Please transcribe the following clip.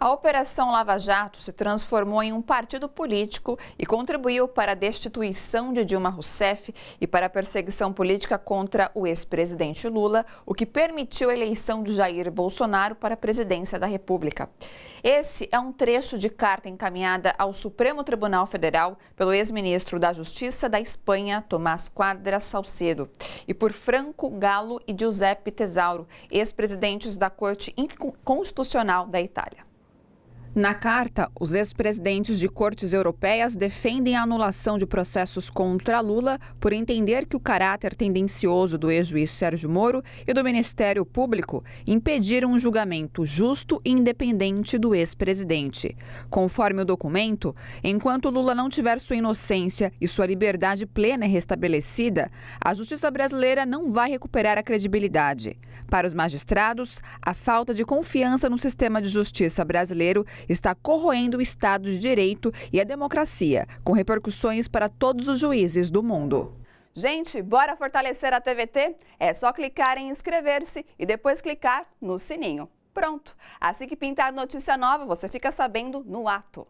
A Operação Lava Jato se transformou em um partido político e contribuiu para a destituição de Dilma Rousseff e para a perseguição política contra o ex-presidente Lula, o que permitiu a eleição de Jair Bolsonaro para a presidência da República. Esse é um trecho de carta encaminhada ao Supremo Tribunal Federal pelo ex-ministro da Justiça da Espanha, Tomás Quadras Salcedo, e por Franco Galo e Giuseppe Tesauro, ex-presidentes da Corte Constitucional da Itália. Na carta, os ex-presidentes de cortes europeias defendem a anulação de processos contra Lula por entender que o caráter tendencioso do ex-juiz Sérgio Moro e do Ministério Público impediram um julgamento justo e independente do ex-presidente. Conforme o documento, enquanto Lula não tiver sua inocência e sua liberdade plena restabelecida, a justiça brasileira não vai recuperar a credibilidade. Para os magistrados, a falta de confiança no sistema de justiça brasileiro está corroendo o Estado de Direito e a democracia, com repercussões para todos os juízes do mundo. Gente, bora fortalecer a TVT? É só clicar em inscrever-se e depois clicar no sininho. Pronto! Assim que pintar notícia nova, você fica sabendo no ato.